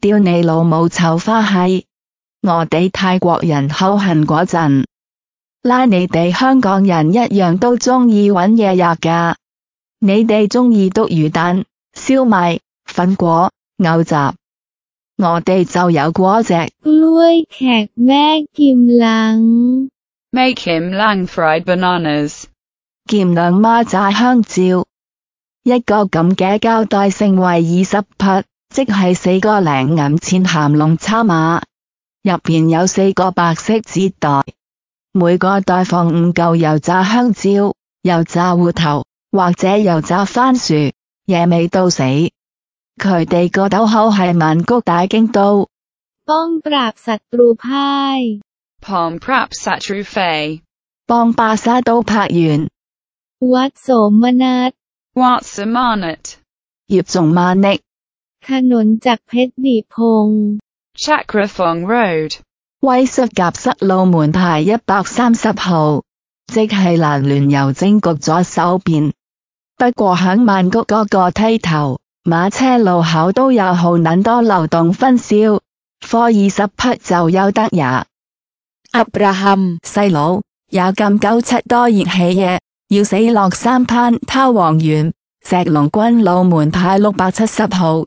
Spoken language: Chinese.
屌你老母臭花系，我哋泰国人口恨果阵，拉你哋香港人一样都中意搵嘢食噶。你哋中意笃鱼蛋、烧卖、粉果、牛杂，我哋就有果只。Make him lang fried bananas，咸蛋妈炸香蕉，一个咁嘅胶袋成为二十匹。即系四个零银钱咸龙叉马，入边有四个白色纸袋，每个袋放五旧油炸香蕉、油炸芋头或者油炸番薯，野味到死。佢哋个斗口系曼谷大京都，帮 prus 杀猪派，旁 prus 杀猪肥，帮巴沙都拍完，what so m o n e t w h a t so m o n e t 叶仲万尼。康宁街เพชรนิพง，查甫凤路，威沙夹沙路门牌一百三十号，即系南联邮政局左手边。不过响曼谷嗰个梯头、马车路口都有好捻多流动分销，货二十匹就有得也。阿布拉罕细佬有咁九七多热气嘢，要死落山攀他王源石龙军路门牌六百七十号。